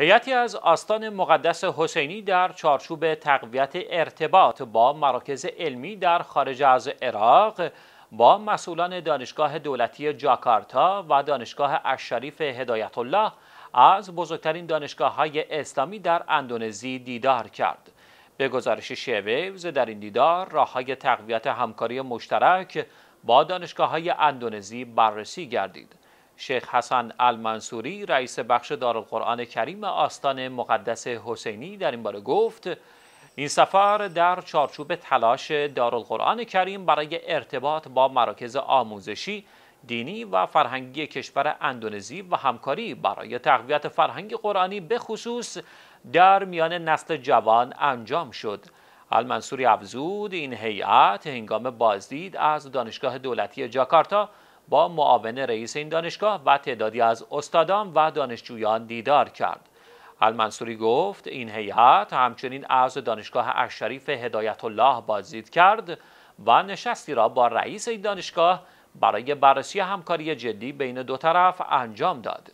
هیئتی از آستان مقدس حسینی در چارچوب تقویت ارتباط با مراکز علمی در خارج از عراق با مسئولان دانشگاه دولتی جاکارتا و دانشگاه اشریف هدایت الله از بزرگترین دانشگاه های اسلامی در اندونزی دیدار کرد. به گزارش شیویوز در این دیدار راه تقویت همکاری مشترک با دانشگاه های اندونزی بررسی گردید. شیخ حسن المنصوری رئیس بخش دارالقرآن کریم آستان مقدس حسینی در این باره گفت این سفر در چارچوب تلاش دارالقرآن کریم برای ارتباط با مراکز آموزشی دینی و فرهنگی کشور اندونزی و همکاری برای تقویت فرهنگ قرآنی به خصوص در میان نسل جوان انجام شد المنصوری افزود این هیئت هنگام بازدید از دانشگاه دولتی جاکارتا با معاون رئیس این دانشگاه و تعدادی از استادان و دانشجویان دیدار کرد. المنصوری گفت این هیئت همچنین از دانشگاه اشریف هدایت الله بازدید کرد و نشستی را با رئیس این دانشگاه برای بررسی همکاری جدی بین دو طرف انجام داد.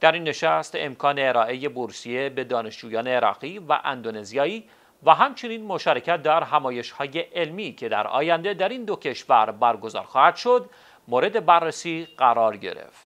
در این نشست امکان ارائه بورسیه به دانشجویان عراقی و اندونزیایی و همچنین مشارکت در همایش های علمی که در آینده در این دو کشور برگزار خواهد شد مورد بررسی قرار گرفت.